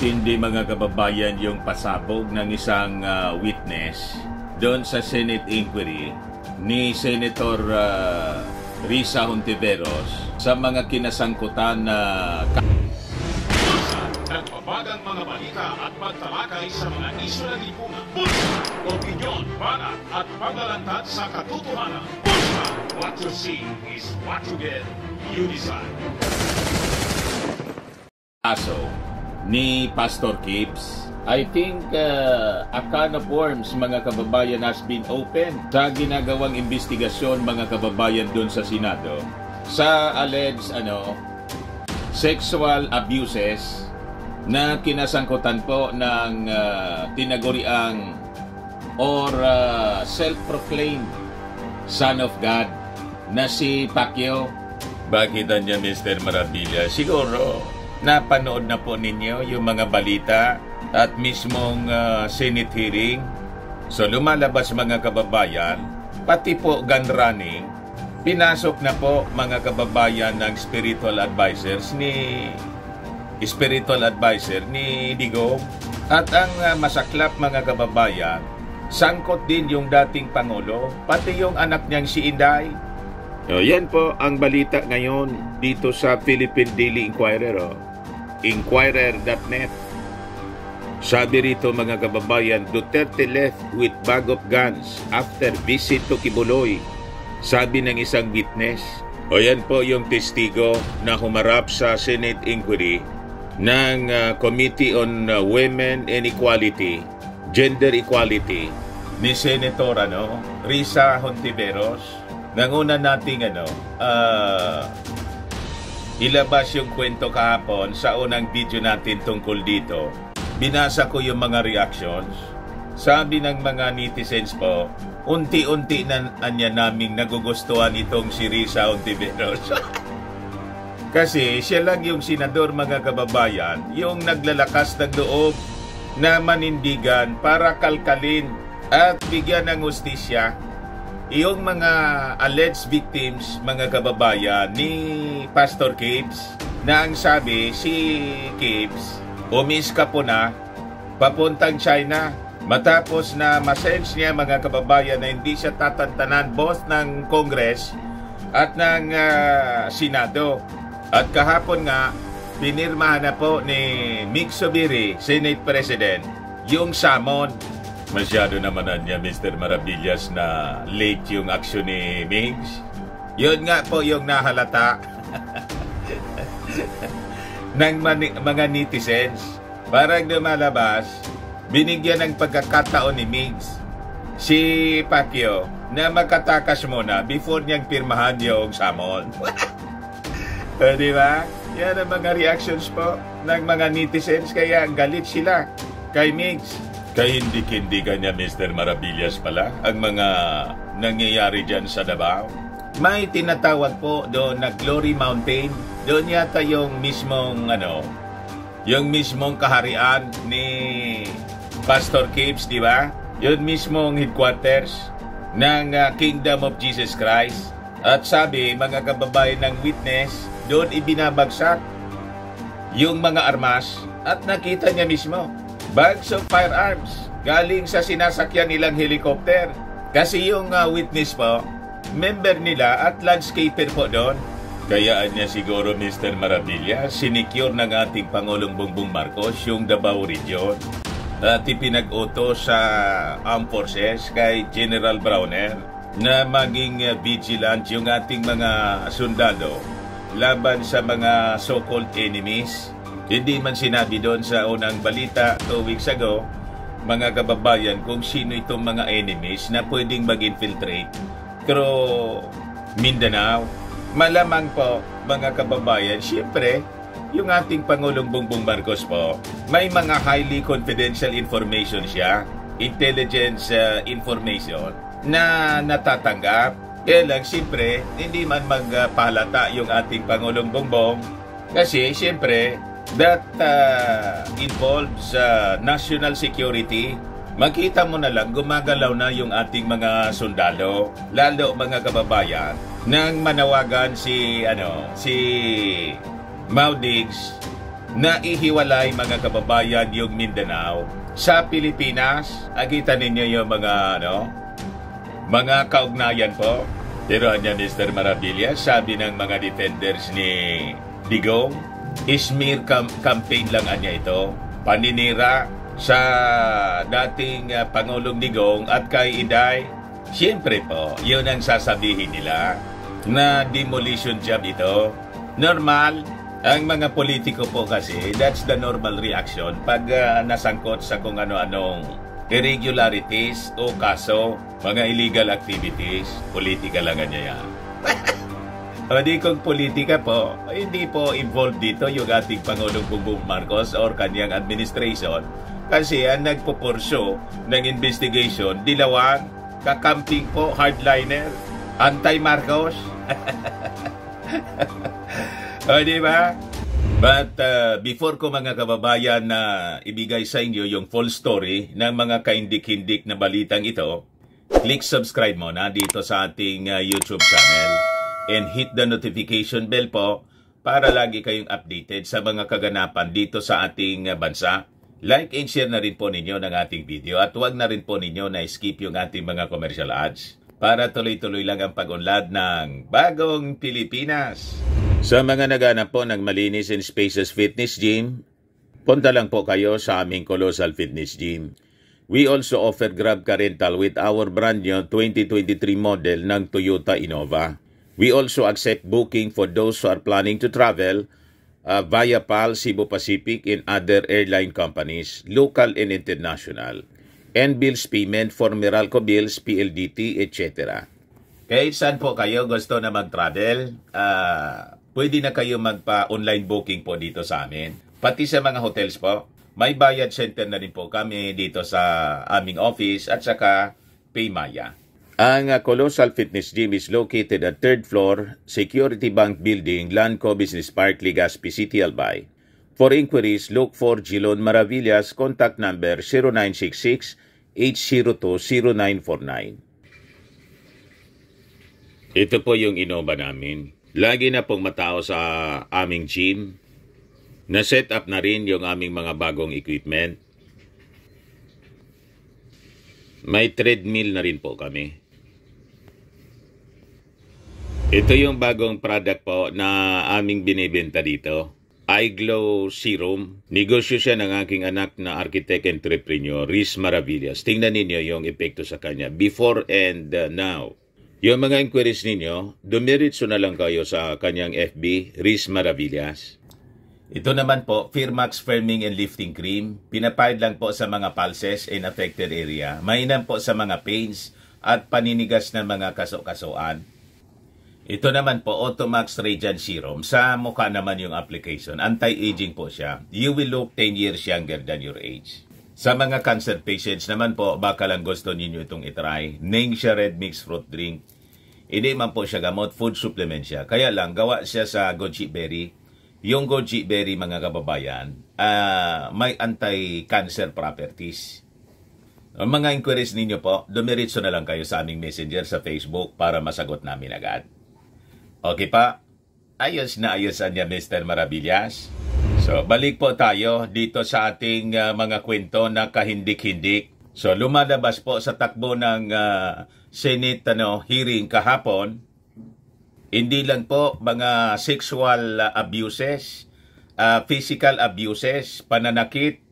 matindi mga kababayan yung pasabog ng isang uh, witness doon sa Senate inquiry ni Senator uh, Risa Hontiveros sa mga kinasangkutan na Nagpabagang mga balita at pagtalakay sa mga isyu ng lipunan. Bulsa! Opinyon, balat at paglalantad sa katotohanan. Bulsa! What you see is what you get. You decide. Aso, ni Pastor Kips. I think uh, a can of worms mga kababayan has been open sa ginagawang investigasyon mga kababayan doon sa Senado sa alleged ano sexual abuses na kinasangkutan po ng uh, tinaguriang or uh, self-proclaimed son of God na si Pacquiao. Bakit niya Mr. Maravilla? Siguro napanood na po ninyo yung mga balita at mismong uh, Senate hearing. So lumalabas mga kababayan, pati po gun running, pinasok na po mga kababayan ng spiritual advisors ni spiritual advisor ni Digo at ang uh, masaklap mga kababayan, sangkot din yung dating Pangulo, pati yung anak niyang si Inday, So, yan po ang balita ngayon dito sa Philippine Daily Inquirer. Oh. Inquirer.net Sabi rito mga kababayan, Duterte left with bag of guns after visit to Kibuloy. Sabi ng isang witness, o yan po yung testigo na humarap sa Senate inquiry ng uh, Committee on uh, Women and Equality, Gender Equality ni Senator ano, Risa Hontiveros. Nanguna nating ano, uh, ilabas yung kwento kahapon sa unang video natin tungkol dito. Binasa ko yung mga reactions. Sabi ng mga netizens po, unti-unti na anya naming nagugustuhan itong si Risa Ontiveros. Kasi siya lang yung senador mga kababayan, yung naglalakas ng loob na manindigan para kalkalin at bigyan ng ustisya yung mga alleged victims, mga kababayan ni Pastor Capes na ang sabi si Capes umiska po na papuntang China matapos na masense niya mga kababayan na hindi siya tatantanan both ng Congress at ng uh, Senado. At kahapon nga, pinirmahan na po ni Mick Subiri, Senate President, yung summon Masyado naman na niya Mr. Marabillas, na late yung aksyon ni Migs. Yun nga po yung nahalata ng mga netizens. Parang lumalabas, binigyan ng pagkakataon ni Migs si Pacquiao na magkatakas muna before niyang pirmahan yung samon. o di ba? Yan ang mga reactions po ng mga netizens kaya ang galit sila kay Migs kahindik kindi kanya Mr. Marabillas pala ang mga nangyayari dyan sa Davao. May tinatawag po doon na Glory Mountain. Doon yata yung mismong ano, yung mismong kaharian ni Pastor Capes, di ba? Yun mismong headquarters ng uh, Kingdom of Jesus Christ. At sabi, mga kababayan ng witness, doon ibinabagsak yung mga armas at nakita niya mismo Bags of firearms galing sa sinasakyan nilang helicopter. Kasi yung uh, witness po, member nila at landscaper po doon. Kayaan niya siguro Mr. Maravilla, sinecure ng ating Pangulong Bongbong Marcos yung Davao Region at ipinag-uto sa Armed Forces kay General Browner na maging ah, vigilant yung ating mga sundalo laban sa mga so-called enemies hindi man sinabi doon sa unang balita two weeks ago, mga kababayan, kung sino itong mga enemies na pwedeng mag-infiltrate. Pero Mindanao, malamang po mga kababayan, siyempre, yung ating Pangulong Bongbong Marcos po, may mga highly confidential information siya, intelligence uh, information na natatanggap. Kaya lang, siyempre, hindi man magpalata yung ating Pangulong Bongbong kasi siyempre, that uh, involves uh, national security, makita mo na lang gumagalaw na yung ating mga sundalo, lalo mga kababayan, nang manawagan si ano, si Maudix na ihiwalay mga kababayan yung Mindanao sa Pilipinas. Agitan ninyo yung mga ano, mga kaugnayan po. Pero niya Mr. Marabilia, sabi ng mga defenders ni Digong, smear cam- campaign lang anya ito. Paninira sa dating uh, Pangulong Digong at kay Iday. Siyempre po, yun ang sasabihin nila na demolition job ito. Normal, ang mga politiko po kasi, that's the normal reaction pag uh, nasangkot sa kung ano-anong irregularities o kaso, mga illegal activities, politika lang ganyan yan. O di kung politika po, hindi po involved dito yung ating Pangulong Bongbong Marcos or kanyang administration kasi ang nagpupurso ng investigation, dilawang, kakamping po, hardliner, anti-Marcos. o di ba? But uh, before ko mga kababayan na uh, ibigay sa inyo yung full story ng mga kaindik-hindik na balitang ito, click subscribe mo na dito sa ating uh, YouTube channel and hit the notification bell po para lagi kayong updated sa mga kaganapan dito sa ating uh, bansa. Like and share na rin po ninyo ng ating video at huwag na rin po ninyo na skip yung ating mga commercial ads para tuloy-tuloy lang ang pag-unlad ng Bagong Pilipinas. Sa mga naganap po ng Malinis and Spaces Fitness Gym, punta lang po kayo sa aming Colossal Fitness Gym. We also offer Grab Car Rental with our brand new 2023 model ng Toyota Innova. We also accept booking for those who are planning to travel uh, via PAL, Cebu Pacific, and other airline companies, local and international, and bills payment for Meralco bills, PLDT, etc. Okay, saan po kayo gusto na mag-travel? Uh, pwede na kayo magpa-online booking po dito sa amin. Pati sa mga hotels po, may bayad center na rin po kami dito sa aming office at saka Paymaya. Ang ah, Colossal Fitness Gym is located at 3rd floor, Security Bank Building, Lanco Business Park, Legazpi City, Albay. For inquiries, look for Gilon Maravillas, contact number 0966-802-0949. Ito po yung inoba namin. Lagi na pong matao sa aming gym. Na-set up na rin yung aming mga bagong equipment. May treadmill na rin po kami. Ito yung bagong product po na aming binibenta dito. Glow Serum. Negosyo siya ng aking anak na architect entrepreneur, Riz Maravillas. Tingnan ninyo yung epekto sa kanya before and now. Yung mga inquiries ninyo, dumiritso na lang kayo sa kanyang FB, Riz Maravillas. Ito naman po, Firmax Firming and Lifting Cream. Pinapahid lang po sa mga pulses and affected area. Mainam po sa mga pains at paninigas ng mga kaso-kasoan ito naman po, Automax Radiant Serum. Sa mukha naman yung application. Anti-aging po siya. You will look 10 years younger than your age. Sa mga cancer patients naman po, baka lang gusto ninyo itong itry. Name siya Red Mix Fruit Drink. Hindi man po siya gamot, food supplement siya. Kaya lang, gawa siya sa goji berry. Yung goji berry, mga kababayan, uh, may anti-cancer properties. Ang mga inquiries ninyo po, dumiritso na lang kayo sa aming messenger sa Facebook para masagot namin agad. Okay pa? Ayos na ayos niya Mr. Maravillas. So, balik po tayo dito sa ating uh, mga kwento na kahindik-hindik. So, lumalabas po sa takbo ng uh, Senate ano, hearing kahapon, hindi lang po mga sexual abuses, uh, physical abuses, pananakit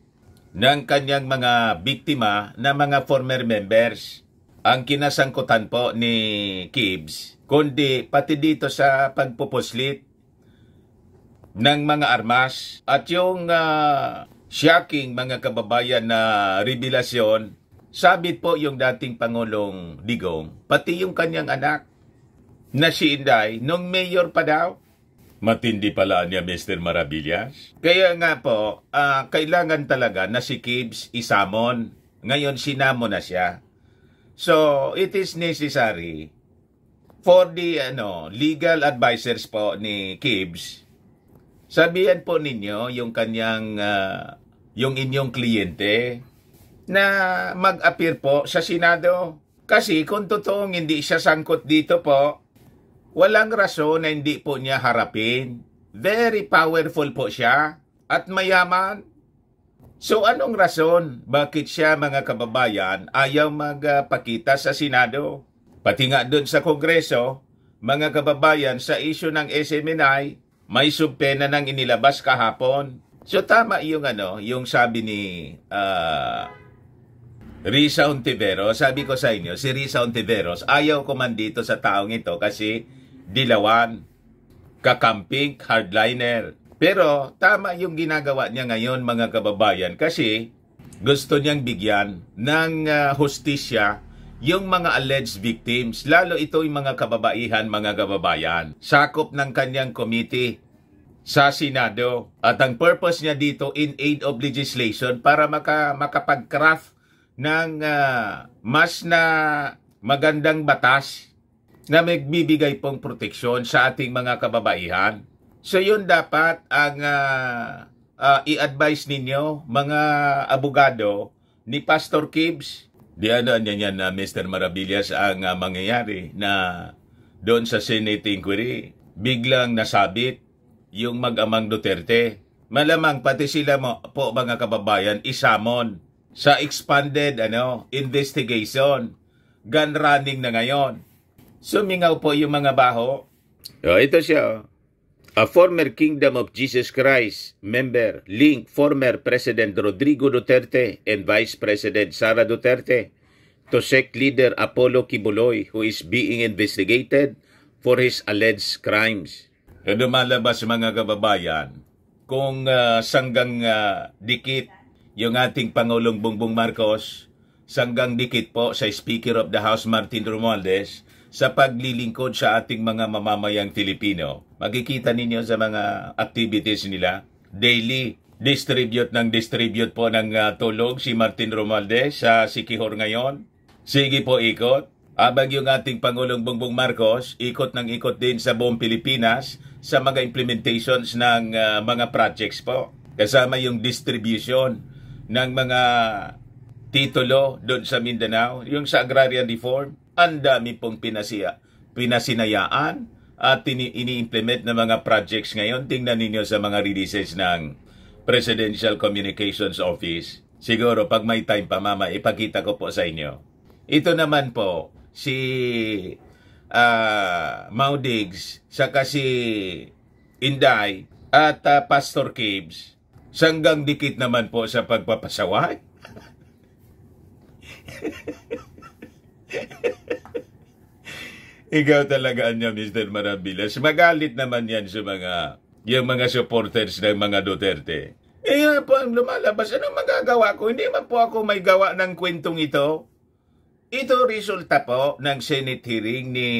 ng kanyang mga biktima na mga former members. Ang kinasangkutan po ni Kibbs kundi pati dito sa pagpupuslit ng mga armas at yung uh, shocking mga kababayan na revelasyon, sabit po yung dating Pangulong Digong, pati yung kanyang anak na si Inday, nung mayor pa daw, Matindi pala niya Mr. Marabillas. Kaya nga po, uh, kailangan talaga na si Kibbs isamon. Ngayon sinamo na siya. So, it is necessary for the ano, legal advisors po ni Kibbs, sabihan po ninyo yung kanyang uh, yung inyong kliyente na mag-appear po sa Senado. Kasi kung totoong hindi siya sangkot dito po, walang rason na hindi po niya harapin. Very powerful po siya at mayaman. So anong rason bakit siya mga kababayan ayaw magpakita sa Senado? Pati nga doon sa Kongreso, mga kababayan, sa isyo ng SMNI, may subpena nang inilabas kahapon. So tama yung ano, yung sabi ni uh, Risa Ontiveros, sabi ko sa inyo, si Risa Ontiveros, ayaw ko man dito sa taong ito kasi dilawan, kakamping, hardliner. Pero tama yung ginagawa niya ngayon mga kababayan kasi gusto niyang bigyan ng uh, ah, hostisya yung mga alleged victims, lalo ito yung mga kababaihan, mga kababayan. Sakop ng kanyang committee sa Senado. At ang purpose niya dito in aid of legislation para maka, makapag-craft ng uh, mas na magandang batas na magbibigay pong proteksyon sa ating mga kababaihan. So yun dapat ang uh, uh, i-advise ninyo mga abogado ni Pastor Kibbs Di ano niya yan na Mr. Marabillas ang uh, mangyayari na doon sa Senate inquiry, biglang nasabit yung mag-amang Duterte. Malamang pati sila mo, po mga kababayan isamon sa expanded ano investigation. Gun running na ngayon. Sumingaw po yung mga baho. Oh, ito siya. Oh. A former Kingdom of Jesus Christ member linked former President Rodrigo Duterte and Vice President Sara Duterte to SEC leader Apollo Kibuloy who is being investigated for his alleged crimes. Eh, lumalabas mga kababayan kung uh, sanggang uh, dikit yung ating Pangulong Bongbong Marcos, sanggang dikit po sa Speaker of the House Martin Romualdez, sa paglilingkod sa ating mga mamamayang Filipino. Magkikita ninyo sa mga activities nila, daily distribute ng distribute po ng uh, tulog si Martin Romualdez sa uh, Sikihor ngayon. Sige po ikot. Abag yung ating Pangulong Bongbong Marcos, ikot ng ikot din sa buong Pilipinas sa mga implementations ng uh, mga projects po. Kasama yung distribution ng mga titulo doon sa Mindanao, yung sa agrarian reform, ang dami pong pinasiya, pinasinayaan at ini-implement ng mga projects ngayon. Tingnan ninyo sa mga releases ng Presidential Communications Office. Siguro pag may time pa mama, ipakita ko po sa inyo. Ito naman po si uh, ah, Maudigs, saka si Inday at uh, Pastor Caves. Sanggang dikit naman po sa pagpapasaway. Ikaw talaga niya, Mr. Marabilas. Magalit naman yan sa mga, yung mga supporters ng mga Duterte. Eh, po ang lumalabas. Anong magagawa ko? Hindi man po ako may gawa ng kwentong ito. Ito resulta po ng Senate hearing ni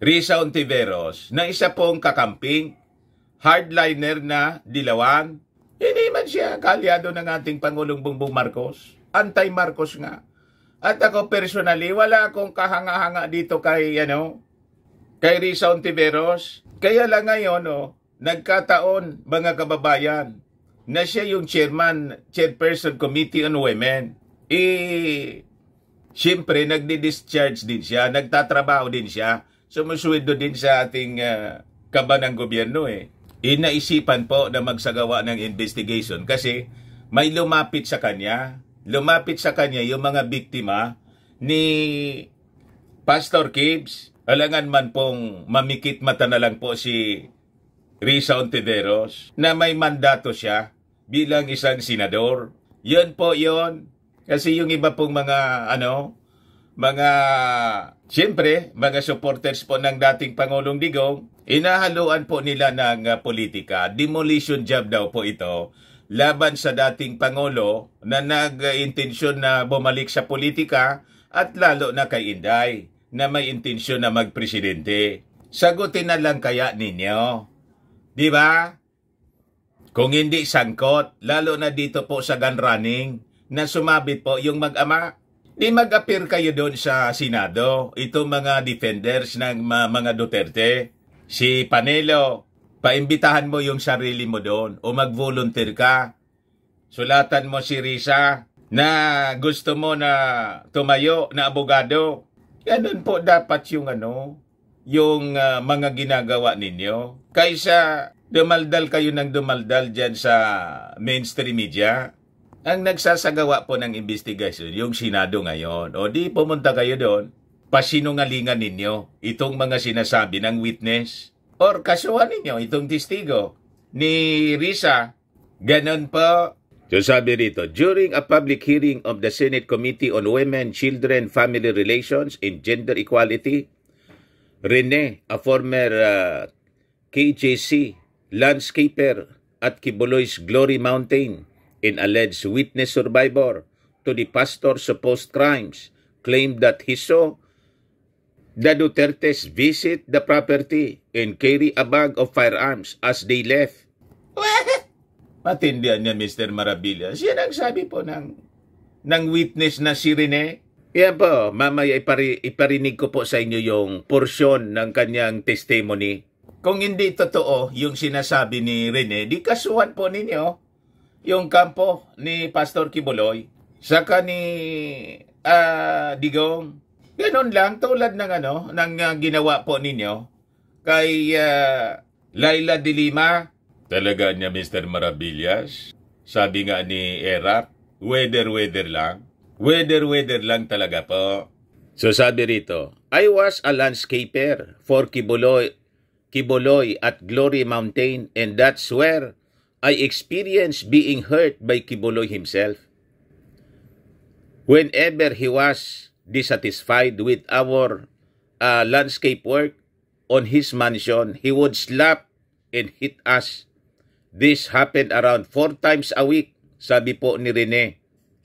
Risa Ontiveros na isa pong kakamping hardliner na dilawan. Hindi man siya kalyado ng ating Pangulong Bongbong Marcos. Anti-Marcos nga. At ako personally, wala akong kahanga-hanga dito kay, ano, kay Risa Ontiveros. Kaya lang ngayon, oh, nagkataon, mga kababayan, na siya yung chairman, chairperson committee on women. Eh, siyempre, nagdi-discharge din siya, nagtatrabaho din siya, sumusuwido din sa ating uh, kaba ng gobyerno eh. Inaisipan po na magsagawa ng investigation kasi may lumapit sa kanya lumapit sa kanya yung mga biktima ni Pastor Gibbs. Alangan man pong mamikit mata na lang po si Risa Ontiveros na may mandato siya bilang isang senador. Yun po yun. Kasi yung iba pong mga ano, mga siyempre, mga supporters po ng dating Pangulong Digong, inahaluan po nila ng uh, politika. Demolition job daw po ito laban sa dating Pangulo na nag-intensyon na bumalik sa politika at lalo na kay Inday na may intensyon na magpresidente. Sagutin na lang kaya ninyo. Di ba? Kung hindi sangkot, lalo na dito po sa gun running, na sumabit po yung mag-ama. Di mag-appear kayo doon sa Senado, itong mga defenders ng mga Duterte. Si Panelo, paimbitahan mo yung sarili mo doon o mag-volunteer ka. Sulatan mo si Risa na gusto mo na tumayo na abogado. Ganun po dapat yung ano, yung uh, mga ginagawa ninyo. Kaysa dumaldal kayo ng dumaldal diyan sa mainstream media, ang nagsasagawa po ng investigation, yung Senado ngayon. O di pumunta kayo doon, pasinungalingan ninyo itong mga sinasabi ng witness or kasuhan ninyo itong testigo ni Risa. Ganon po. So sabi rito, during a public hearing of the Senate Committee on Women, Children, Family Relations and Gender Equality, Rene, a former uh, KJC landscaper at Kibuloy's Glory Mountain, an alleged witness survivor to the pastor's supposed crimes, claimed that he saw The Dutertes visit the property and carry a bag of firearms as they left. What? Matindihan niya Mr. Marabilia. Siya ang sabi po ng, ng witness na si Rene. Yan po, mamaya ipari, iparinig ko po sa inyo yung porsyon ng kanyang testimony. Kung hindi totoo yung sinasabi ni Rene, di kasuhan po ninyo yung kampo ni Pastor Kibuloy, saka ni uh, Digong, Ganun lang, tulad ng ano, ng uh, ginawa po ninyo kay uh, Laila Dilima. Talaga niya, Mr. Marabillas. Sabi nga ni Erap, weather-weather lang. Weather-weather lang talaga po. So sabi rito, I was a landscaper for Kibuloy, Kibuloy at Glory Mountain and that's where I experienced being hurt by Kibuloy himself. Whenever he was dissatisfied with our uh, landscape work on his mansion, he would slap and hit us. This happened around four times a week, sabi po ni Rene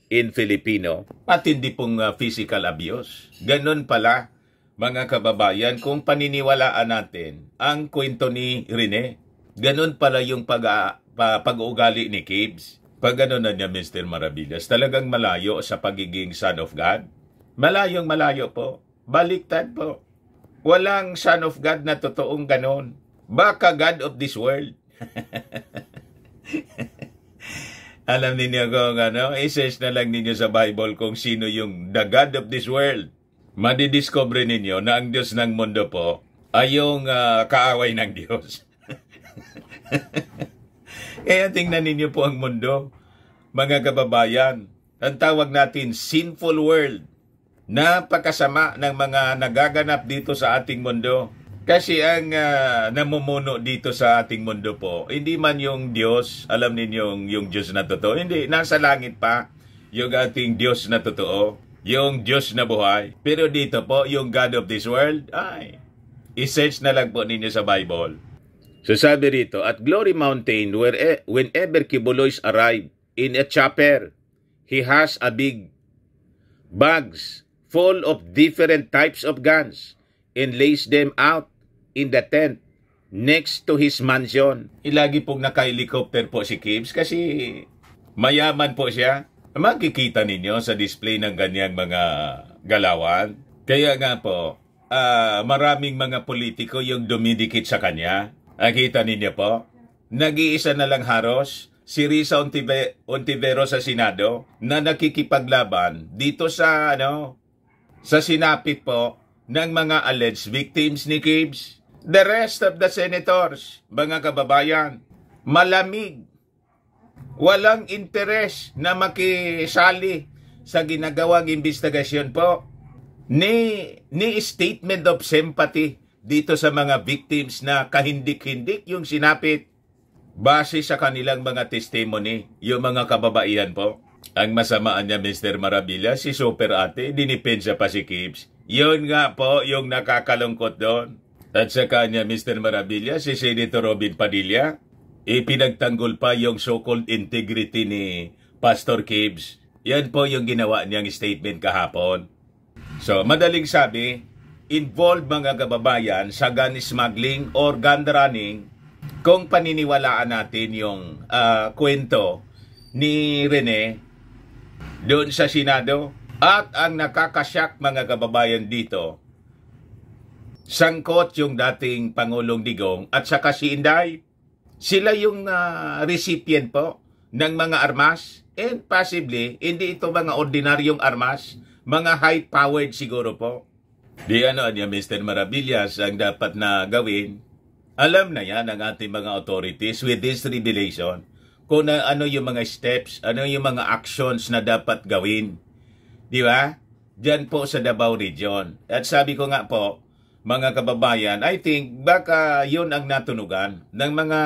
in Filipino. Matindi pong uh, physical abuse. Ganun pala, mga kababayan, kung paniniwalaan natin ang kwento ni Rene. ganun pala yung pag, uh, pa, pag-uugali ni Kibbs. Pag ganun na niya, Mr. Maravillas, talagang malayo sa pagiging son of God. Malayong malayo po. Baliktad po. Walang son of God na totoong ganon. Baka God of this world. Alam ninyo kung ano, isearch na lang ninyo sa Bible kung sino yung the God of this world. Madidiscover ninyo na ang Diyos ng mundo po ay yung uh, kaaway ng Diyos. Kaya tingnan ninyo po ang mundo, mga kababayan. Ang tawag natin, sinful world napakasama ng mga nagaganap dito sa ating mundo. Kasi ang uh, namumuno dito sa ating mundo po, hindi man yung Diyos, alam ninyong yung Diyos na totoo. Hindi, nasa langit pa yung ating Diyos na totoo, yung Diyos na buhay. Pero dito po, yung God of this world, ay, isearch na lang po ninyo sa Bible. So sabi rito, at Glory Mountain, where, e-, whenever Kibulois arrive in a chopper, he has a big bags full of different types of guns and lays them out in the tent next to his mansion. Ilagi eh, pong naka-helicopter po si Kibbs kasi mayaman po siya. Makikita ninyo sa display ng ganyang mga galawan. Kaya nga po, uh, maraming mga politiko yung dumidikit sa kanya. Nakita ninyo po, nag-iisa na lang haros si Risa Ontive- Ontivero sa Senado na nakikipaglaban dito sa ano sa sinapit po ng mga alleged victims ni Gibbs. The rest of the senators, mga kababayan, malamig. Walang interes na makisali sa ginagawang investigasyon po ni, ni statement of sympathy dito sa mga victims na kahindik-hindik yung sinapit base sa kanilang mga testimony, yung mga kababaihan po. Ang masamaan niya, Mr. Marabilla, si Super Ate, dinipensa pa si Kips. Yun nga po yung nakakalungkot doon. At sa kanya, Mr. Marabilla, si Senator Robin Padilla, ipinagtanggol pa yung so-called integrity ni Pastor Kibbs. Yan po yung ginawa niyang statement kahapon. So, madaling sabi, involved mga kababayan sa gun smuggling or gun running kung paniniwalaan natin yung uh, kwento ni Rene doon sa Senado. At ang nakakasyak mga kababayan dito, sangkot yung dating Pangulong Digong at saka si Inday. Sila yung uh, recipient po ng mga armas and possibly hindi ito mga ordinaryong armas, mga high-powered siguro po. Di ano niya Mr. Maravillas ang dapat na gawin. Alam na yan ang ating mga authorities with this revelation kung na, ano yung mga steps, ano yung mga actions na dapat gawin. Di ba? Diyan po sa Davao Region. At sabi ko nga po, mga kababayan, I think baka yun ang natunugan ng mga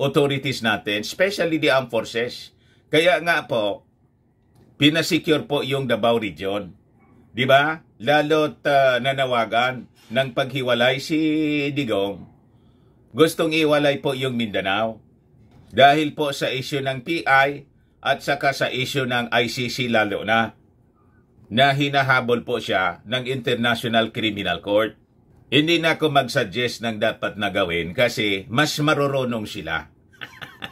authorities natin, especially the armed forces. Kaya nga po, pinasecure po yung Davao Region. Di ba? Lalo't uh, nanawagan ng paghiwalay si Digong. Gustong iwalay po yung Mindanao. Dahil po sa isyu ng PI at saka sa isyu ng ICC lalo na na hinahabol po siya ng International Criminal Court. Hindi na ako mag-suggest ng dapat na gawin kasi mas marurunong sila.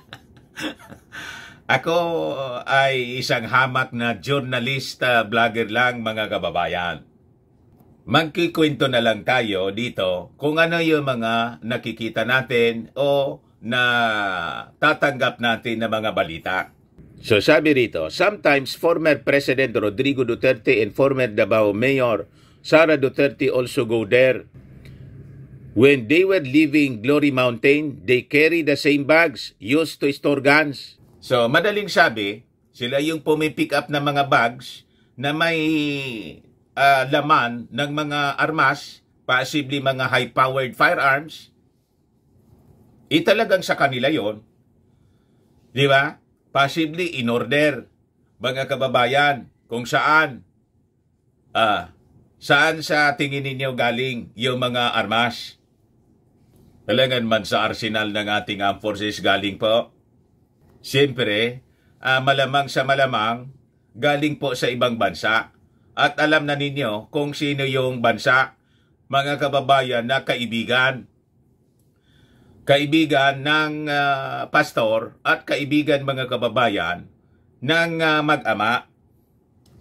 ako uh, ay isang hamak na journalista, vlogger lang mga kababayan. Magkikwento na lang tayo dito kung ano yung mga nakikita natin o na tatanggap natin ng mga balita. So sabi rito, sometimes former President Rodrigo Duterte and former Davao Mayor Sara Duterte also go there. When they were leaving Glory Mountain, they carry the same bags used to store guns. So madaling sabi, sila yung pumipick up ng mga bags na may uh, laman ng mga armas, possibly mga high-powered firearms, italagang eh, sa kanila yon. Di ba? Possibly in order, mga kababayan, kung saan, ah, saan sa tingin ninyo galing yung mga armas? Talagang man sa arsenal ng ating armed forces galing po. Siyempre, ah, malamang sa malamang, galing po sa ibang bansa. At alam na ninyo kung sino yung bansa, mga kababayan na kaibigan kaibigan ng uh, pastor at kaibigan mga kababayan ng uh, mag-ama.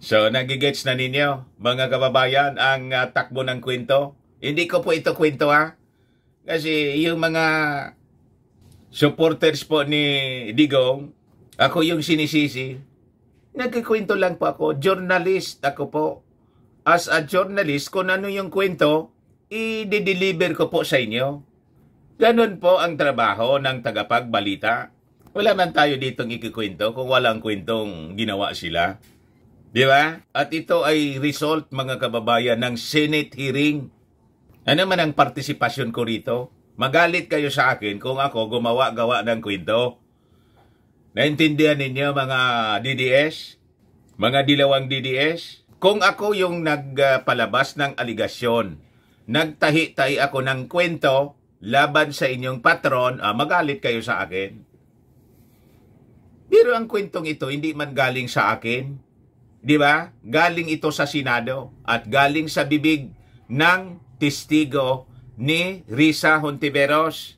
So, nagigets na ninyo, mga kababayan, ang uh, takbo ng kwento? Hindi ko po ito kwento ha. Kasi yung mga supporters po ni Digong, ako yung sinisisi. Nagkikwento lang po ako. Journalist ako po. As a journalist, kung ano yung kwento, i-deliver ko po sa inyo. Ganon po ang trabaho ng tagapagbalita. Wala man tayo ditong ikikwento kung walang kwentong ginawa sila. Di ba? At ito ay result mga kababayan ng Senate hearing. Ano man ang partisipasyon ko rito? Magalit kayo sa akin kung ako gumawa-gawa ng kwento. Naintindihan ninyo mga DDS? Mga dilawang DDS? Kung ako yung nagpalabas ng aligasyon, nagtahi-tahi ako ng kwento, laban sa inyong patron, ah, magalit kayo sa akin. Pero ang kwentong ito hindi man galing sa akin. 'Di ba? Galing ito sa Senado at galing sa bibig ng testigo ni Risa Hontiveros.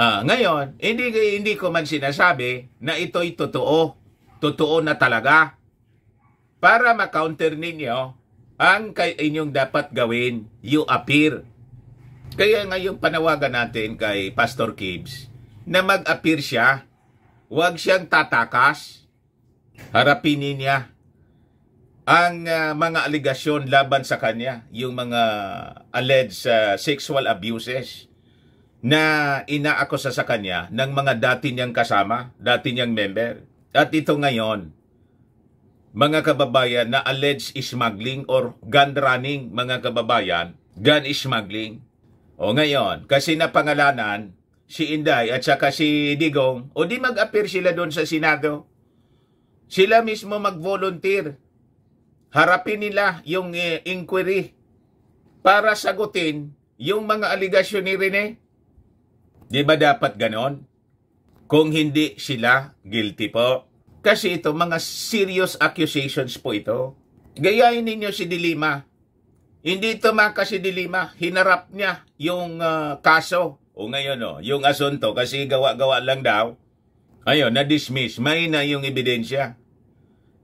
Ah, ngayon, hindi hindi ko man sinasabi na ito'y totoo. Totoo na talaga. Para ma-counter ninyo, ang kay inyong dapat gawin, you appear kaya ngayong panawagan natin kay Pastor Kibbs na mag-appear siya, huwag siyang tatakas, harapin niya ang uh, mga aligasyon laban sa kanya, yung mga alleged uh, sexual abuses na inaakusa sa kanya ng mga dati niyang kasama, dati niyang member. At ito ngayon, mga kababayan na alleged smuggling or gun running, mga kababayan, gun smuggling, o ngayon, kasi napangalanan si Inday at saka si Digong, o di mag-appear sila doon sa Senado. Sila mismo mag-volunteer. Harapin nila yung eh, inquiry para sagutin yung mga aligasyon ni Rene. Di ba dapat ganon? Kung hindi sila guilty po. Kasi ito, mga serious accusations po ito. Gayahin ninyo si Dilima hindi ito man kasi dilima. Hinarap niya yung uh, kaso. O ngayon, oh, yung asunto kasi gawa-gawa lang daw. Ayun, na-dismiss. May na yung ebidensya.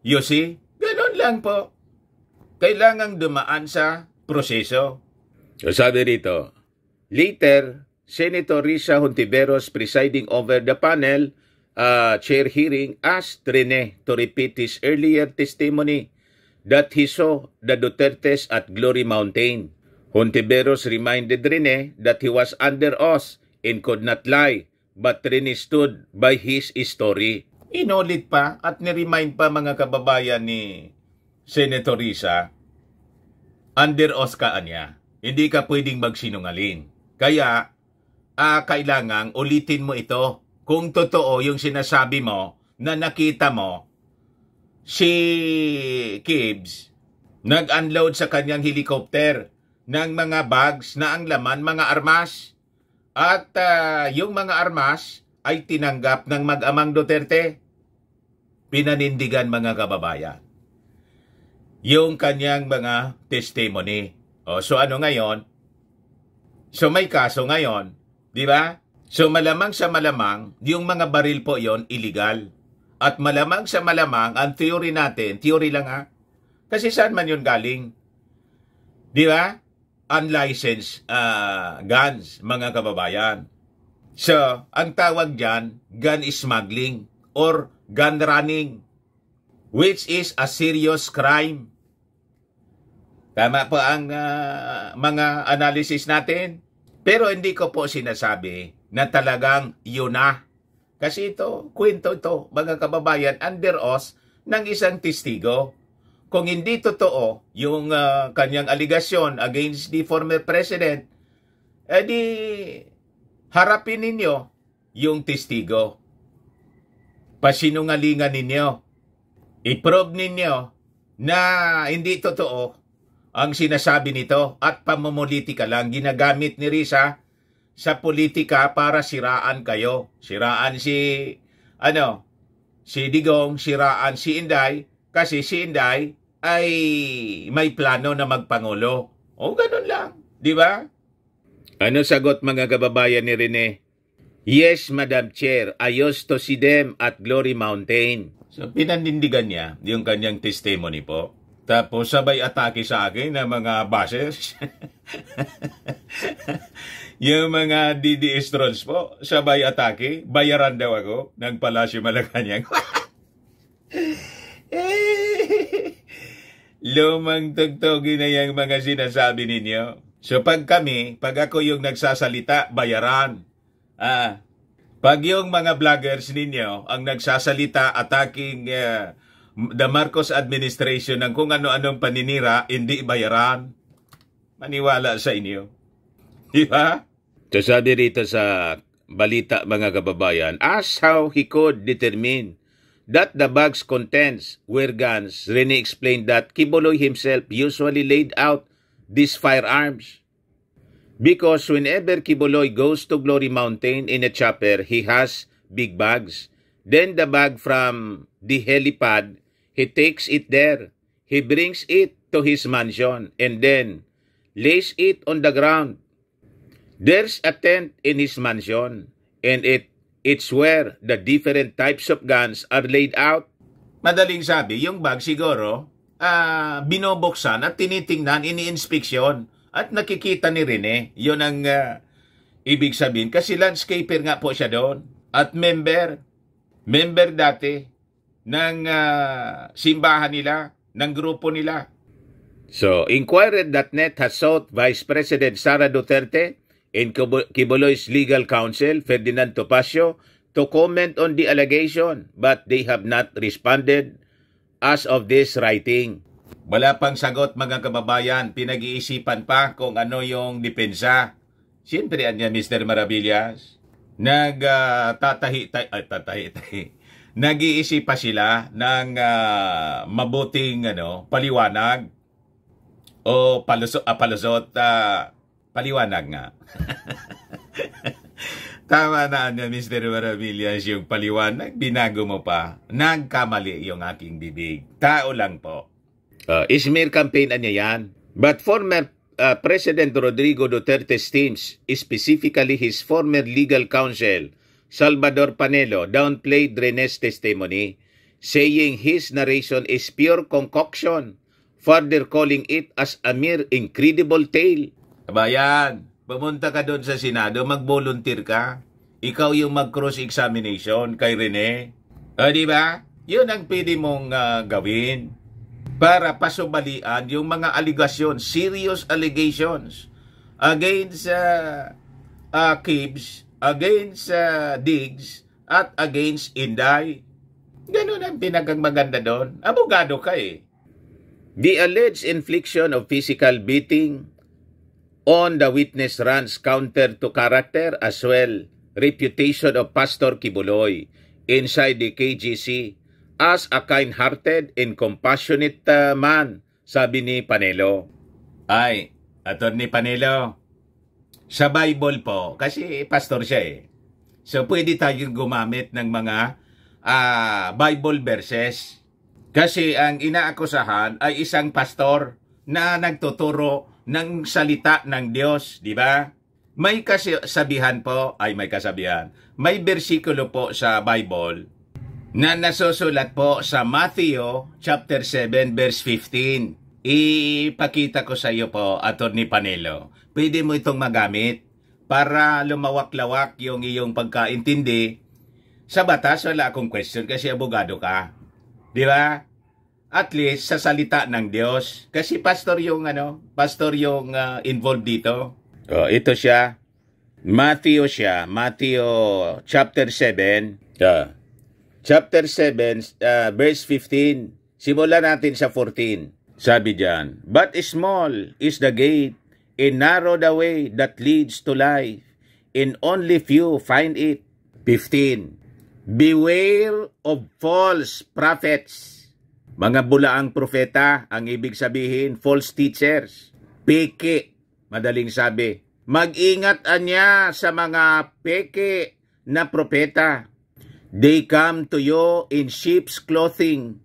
You see? Ganun lang po. Kailangang dumaan sa proseso. Sabi rito, later, Senator Risa Hontiveros presiding over the panel uh, chair hearing asked Rene to repeat his earlier testimony that he saw the Dutertes at Glory Mountain. Hontiveros reminded Rene that he was under oath and could not lie, but Rene stood by his story. Inulit pa at niremind pa mga kababayan ni Senator Risa, under oath ka niya. Hindi ka pwedeng magsinungaling. Kaya, ah, kailangang ulitin mo ito kung totoo yung sinasabi mo na nakita mo si Gibbs nag-unload sa kanyang helicopter ng mga bags na ang laman mga armas at uh, yung mga armas ay tinanggap ng mag-amang Duterte. Pinanindigan mga kababayan. Yung kanyang mga testimony. O, so ano ngayon? So may kaso ngayon, di ba? So malamang sa malamang, yung mga baril po yon illegal. At malamang sa malamang, ang theory natin, theory lang ha, kasi saan man yun galing? Di ba? Unlicensed uh, guns, mga kababayan. So, ang tawag dyan, gun smuggling or gun running, which is a serious crime. Tama po ang uh, mga analysis natin. Pero hindi ko po sinasabi na talagang yun na kasi ito, kwento ito, mga kababayan, under oath ng isang testigo. Kung hindi totoo yung uh, kanyang aligasyon against the former president, edi harapin ninyo yung testigo. Pasinungalingan ninyo. I-prove ninyo na hindi totoo ang sinasabi nito at pamumulitika lang ginagamit ni Risa sa politika para siraan kayo. Siraan si, ano, si Digong, siraan si Inday, kasi si Inday ay may plano na magpangulo. O ganun lang, di ba? Ano sagot mga kababayan ni Rene? Yes, Madam Chair, ayos to si Dem at Glory Mountain. So pinanindigan niya yung kanyang testimony po. Tapos sabay atake sa akin ng mga bosses. yung mga DDS trolls po, sabay atake, bayaran daw ako ng Palasyo Malacanang. Lumang tugtugin na yung mga sinasabi ninyo. So pag kami, pag ako yung nagsasalita, bayaran. Ah, pag yung mga vloggers ninyo ang nagsasalita at uh, eh, the Marcos administration ng kung ano-anong paninira, hindi bayaran. Maniwala sa inyo. Di ba? So sabi rito sa balita mga kababayan, as how he could determine that the bag's contents were guns, Rene explained that Kiboloy himself usually laid out these firearms. Because whenever Kiboloy goes to Glory Mountain in a chopper, he has big bags. Then the bag from the helipad He takes it there. He brings it to his mansion and then lays it on the ground. There's a tent in his mansion and it it's where the different types of guns are laid out. Madaling sabi, yung bag siguro, uh, ah, binobuksan at tinitingnan, iniinspeksyon at nakikita ni Rene. Yun ang uh, ibig sabihin kasi landscaper nga po siya doon at member. Member dati ng uh, simbahan nila, ng grupo nila. So, Inquired.net has sought Vice President Sara Duterte and Kibuloy's legal counsel, Ferdinand Topacio, to comment on the allegation but they have not responded as of this writing. Wala pang sagot mga kababayan, pinag-iisipan pa kung ano yung depensa. Siyempre, anya Mr. Maravillas, nagtatahi-tahi, ah, uh, tatahi, tahi, nag-iisip pa sila ng uh, mabuting ano, paliwanag o ah, palusot, uh, ah, palusot uh, paliwanag nga. Tama na ano, Mr. Maravillas, yung paliwanag, binago mo pa. Nagkamali yung aking bibig. Tao lang po. Uh, Ismail campaign niya yan. But former uh, President Rodrigo Duterte's teams, specifically his former legal counsel, Salvador Panelo downplayed Rene's testimony, saying his narration is pure concoction, further calling it as a mere incredible tale. Kabayan, pumunta ka doon sa Senado, mag-volunteer ka. Ikaw yung mag-cross-examination kay Rene. O, di ba? Yun ang pwede mong uh, gawin para pasubalian yung mga allegation, serious allegations against uh, ah, uh, ah, Kibbs against uh, Diggs at against Inday. Ganun ang pinagang maganda doon. Abogado ka eh. The alleged infliction of physical beating on the witness runs counter to character as well reputation of Pastor Kibuloy inside the KGC as a kind-hearted and compassionate uh, man, sabi ni Panelo. Ay, Attorney Panelo, sa Bible po, kasi pastor siya eh. So pwede tayong gumamit ng mga uh, Bible verses. Kasi ang inaakusahan ay isang pastor na nagtuturo ng salita ng Diyos, di ba? May kasabihan po, ay may kasabihan, may bersikulo po sa Bible na nasusulat po sa Matthew chapter 7 verse 15. Ipakita ko sa iyo po, Atty. Panelo pwede mo itong magamit para lumawak-lawak yung iyong pagkaintindi. Sa batas, wala akong question kasi abogado ka. Di ba? At least sa salita ng Diyos. Kasi pastor yung, ano, pastor yung uh, involved dito. Oh, ito siya. Matthew siya. Matthew chapter 7. Yeah. Chapter 7, uh, ah, verse 15. Simulan natin sa 14. Sabi diyan, But small is the gate A narrow the way that leads to life, and only few find it. 15. Beware of false prophets. Mga bulaang propeta, ang ibig sabihin, false teachers. Peke, madaling sabi. Mag-ingat anya sa mga peke na propeta. They come to you in sheep's clothing,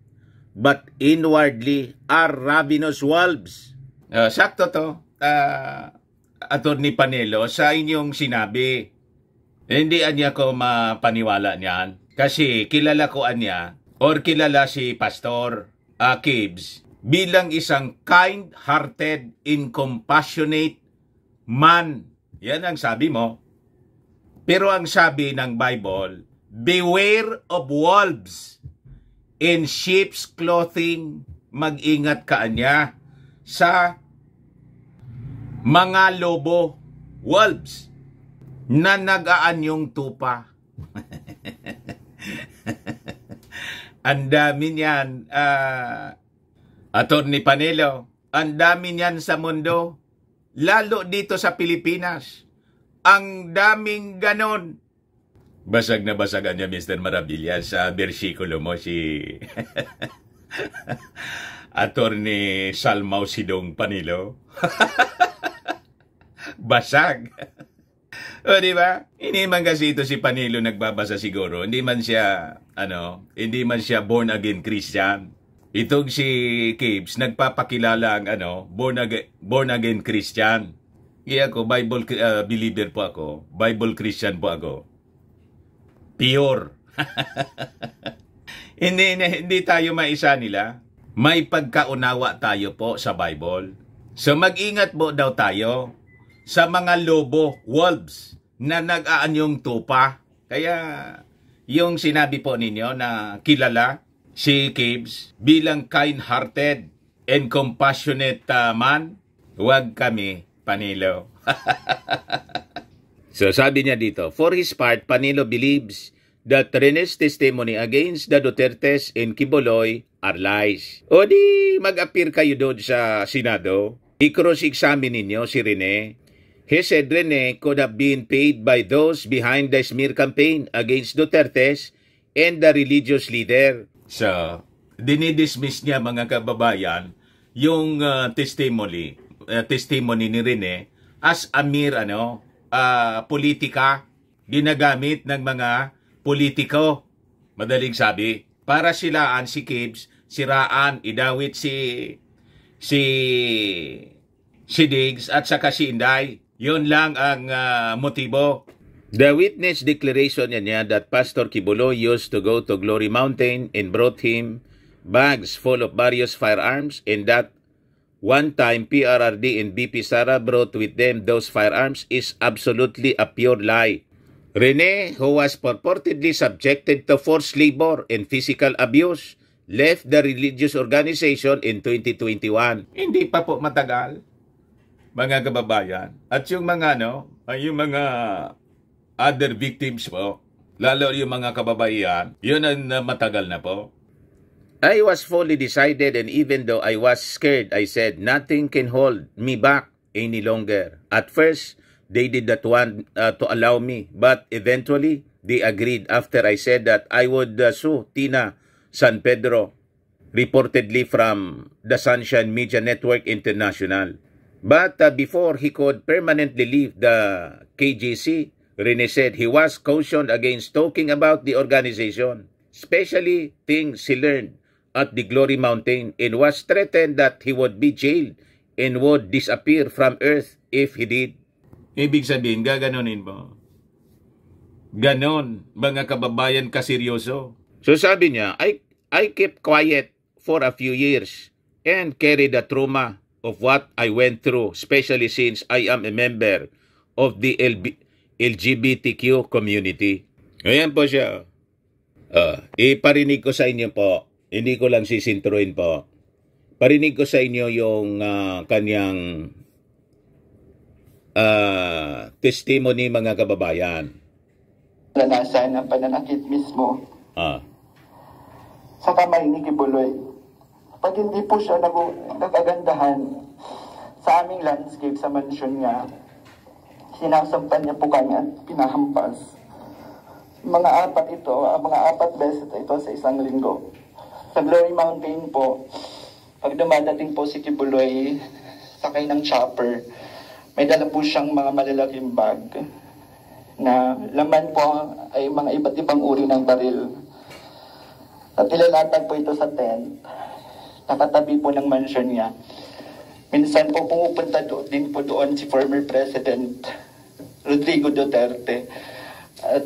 but inwardly are ravenous wolves. Uh, sakto to uh, ah, Attorney Panelo, sa inyong sinabi, hindi niya ko mapaniwala niyan. Kasi kilala ko anya or kilala si Pastor uh, Kibbs bilang isang kind-hearted and compassionate man. Yan ang sabi mo. Pero ang sabi ng Bible, Beware of wolves in sheep's clothing. Mag-ingat ka niya sa mga lobo, wolves, na nagaan yung tupa. ang dami niyan, uh, Atty. Panelo, ang dami niyan sa mundo, lalo dito sa Pilipinas. Ang daming ganon. Basag na basag niya Mr. Marabilla sa versikulo mo si Attorney Salmao Sidong Panilo. Basag. o di ba? Hindi man kasi ito si Panilo nagbabasa siguro. Hindi man siya ano, hindi man siya born again Christian. Itong si Caves nagpapakilala ang ano, born again, born again Christian. Kaya ako, Bible uh, believer po ako. Bible Christian po ako. Pure. hindi, hindi tayo maisa nila. May pagkaunawa tayo po sa Bible. So mag-ingat po daw tayo sa mga lobo, wolves, na nag-aanyong tupa. Kaya yung sinabi po ninyo na kilala si Gibbs bilang kind-hearted and compassionate ah, man, huwag kami Panilo. so sabi niya dito, For his part, Panilo believes that Rene's testimony against the Dutertes and Kiboloy are lies. O di mag-appear kayo doon sa Senado I-cross-examine ninyo si Rene. He said Rene could have been paid by those behind the smear campaign against Duterte and the religious leader. So, dinidismiss niya mga kababayan yung uh, testimony uh, testimony ni Rene as a mere ano, uh, politika ginagamit ng mga politiko. Madaling sabi, para silaan si Kibbs, siraan, idawit si si si Diggs at saka si Inday. Yun lang ang uh, motibo. The witness declaration niya, niya that Pastor Kibulo used to go to Glory Mountain and brought him bags full of various firearms and that one time PRRD and BP Sara brought with them those firearms is absolutely a pure lie. Rene, who was purportedly subjected to forced labor and physical abuse, left the religious organization in 2021. Hindi pa po matagal, mga kababayan. At yung mga, no, yung mga other victims po, lalo yung mga kababayan, yun ang matagal na po. I was fully decided and even though I was scared, I said, nothing can hold me back any longer. At first, they did not want uh, to allow me, but eventually, they agreed after I said that I would uh, sue Tina San Pedro, reportedly from the Sunshine Media Network International. But uh, before he could permanently leave the KGC, Rene said he was cautioned against talking about the organization, especially things he learned at the Glory Mountain and was threatened that he would be jailed and would disappear from earth if he did. Ibig sabihin, gaganonin mo. Ganon, mga kababayan kaseryoso. So sabi niya, I I kept quiet for a few years and carried the trauma of what I went through, especially since I am a member of the LB LGBTQ community. Ayan po siya. Uh, iparinig ko sa inyo po, hindi ko lang sisintruin po. Parinig ko sa inyo yung uh, kanyang uh, testimony mga kababayan. Nanasan ang pananakit mismo. Ah sa kamay ni Kibuloy. Pag hindi po siya nag nagagandahan sa aming landscape sa mansyon niya, sinasampan niya po kami at pinahampas. Mga apat ito, ah, mga apat beses ito sa isang linggo. Sa Glory Mountain po, pag dumadating po si Kibuloy, sakay ng chopper, may dala po siyang mga malalaking bag na laman po ay mga iba't ibang uri ng baril Kapilalatag po ito sa tent. Nakatabi po ng mansion niya. Minsan po pumupunta do, din po doon si former President Rodrigo Duterte at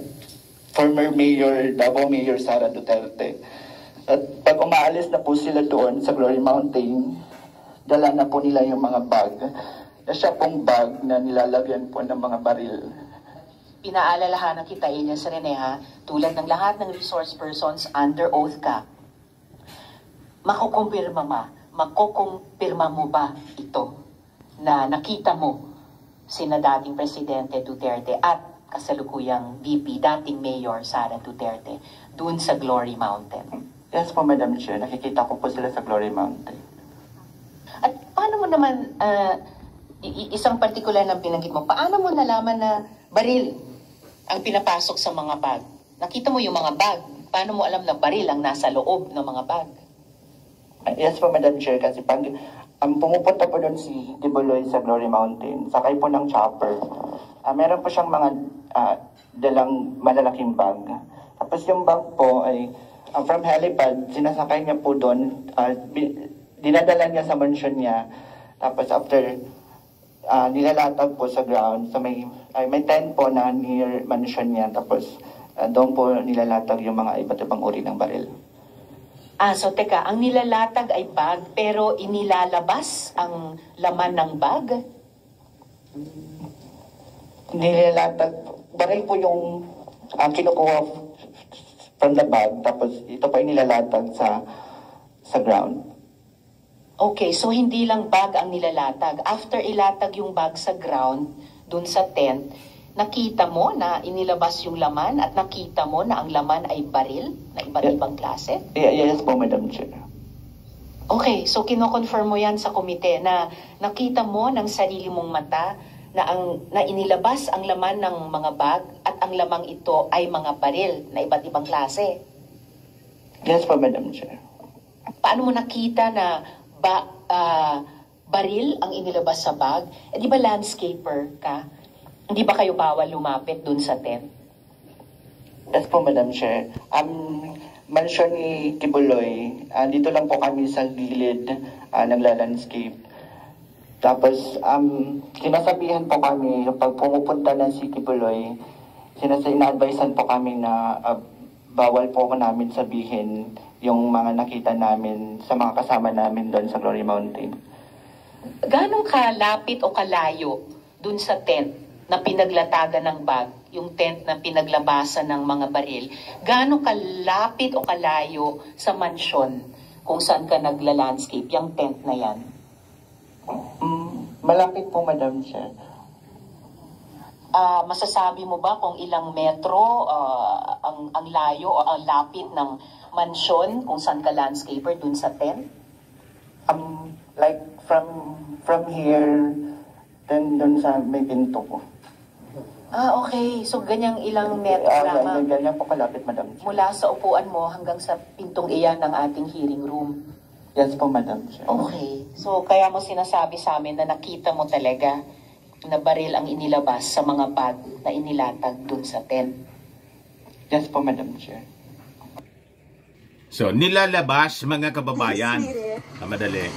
former Mayor, Davao Mayor Sara Duterte. At pag umaalis na po sila doon sa Glory Mountain, dala na po nila yung mga bag. Na siya pong bag na nilalagyan po ng mga baril pinaalalahanan kita, Elias Rene, tulad ng lahat ng resource persons, under oath ka. Makukumpirma ma, makukumpirma mo ba ito na nakita mo sina dating Presidente Duterte at kasalukuyang VP, dating Mayor Sara Duterte, dun sa Glory Mountain? Yes po, Madam Chair. Nakikita ko po sila sa Glory Mountain. At paano mo naman, uh, isang partikular na pinanggit mo, paano mo nalaman na baril ang pinapasok sa mga bag. Nakita mo yung mga bag. Paano mo alam na baril ang nasa loob ng mga bag? Yes po, Madam Chair. Kasi pag um, pumupunta po doon si Dibuloy sa Glory Mountain, sakay po ng chopper. Uh, meron po siyang mga uh, dalang malalaking bag. Tapos yung bag po ay uh, from helipad, sinasakay niya po doon. Uh, dinadala niya sa mansion niya. Tapos after uh, nilalatag po sa ground. So may, ay, may tent po na near mansion niya. Tapos uh, doon po nilalatag yung mga iba't ibang uri ng baril. Ah, so teka, ang nilalatag ay bag pero inilalabas ang laman ng bag? Nilalatag, baril po yung ang uh, kinukuha from the bag tapos ito pa inilalatag sa sa ground. Okay, so hindi lang bag ang nilalatag. After ilatag yung bag sa ground, dun sa tent, nakita mo na inilabas yung laman at nakita mo na ang laman ay baril? Na iba't ibang klase? Yeah, yes po, Madam Chair. Okay, so kinoconfirm mo yan sa komite na nakita mo ng sarili mong mata na ang na inilabas ang laman ng mga bag at ang lamang ito ay mga baril na iba't ibang klase. Yes po, Madam Chair. Paano mo nakita na ba, uh, baril ang inilabas sa bag, eh, di ba landscaper ka? Hindi ba kayo bawal lumapit dun sa tent? Yes po, Madam Chair. Um, Mansyon ni Kibuloy, uh, dito lang po kami sa gilid uh, ah, nagla-landscape. Tapos, um, sinasabihan po kami, pag pumupunta na si Kibuloy, sinasa advisean po kami na uh, bawal po namin sabihin yung mga nakita namin sa mga kasama namin doon sa Glory Mountain. Gano'ng kalapit o kalayo doon sa tent na pinaglatagan ng bag, yung tent na pinaglabasan ng mga baril, gano'ng kalapit o kalayo sa mansyon kung saan ka nagla-landscape, yung tent na yan? Mm, malapit po, Madam Chair uh, masasabi mo ba kung ilang metro uh, ang, ang layo o ang lapit ng mansyon kung saan ka landscaper dun sa tent? Um, like from from here then dun sa may pinto ko. Ah, okay. So, ganyang ilang metro uh, lamang. Ganyan, ganyan po kalapit, madam. Mula sa upuan mo hanggang sa pintong iyan ng ating hearing room. Yes po, madam. Chair. Okay. So, kaya mo sinasabi sa amin na nakita mo talaga na baril ang inilabas sa mga bag na inilatag dun sa tent. Yes po, Madam Chair. So, nilalabas mga kababayan. Ah, madali.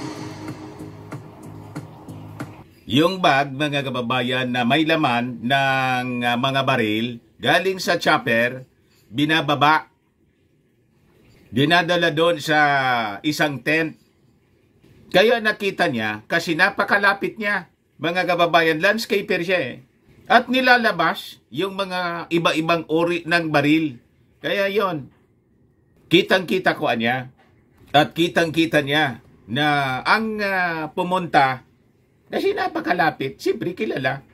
Yung bag, mga kababayan, na may laman ng uh, mga baril galing sa chopper, binababa, dinadala doon sa isang tent. Kaya nakita niya kasi napakalapit niya mga kababayan, landscaper siya eh. At nilalabas yung mga iba-ibang uri ng baril. Kaya yon kitang-kita ko niya. At kitang-kita niya na ang uh, pumunta, kasi napakalapit, siyempre kilala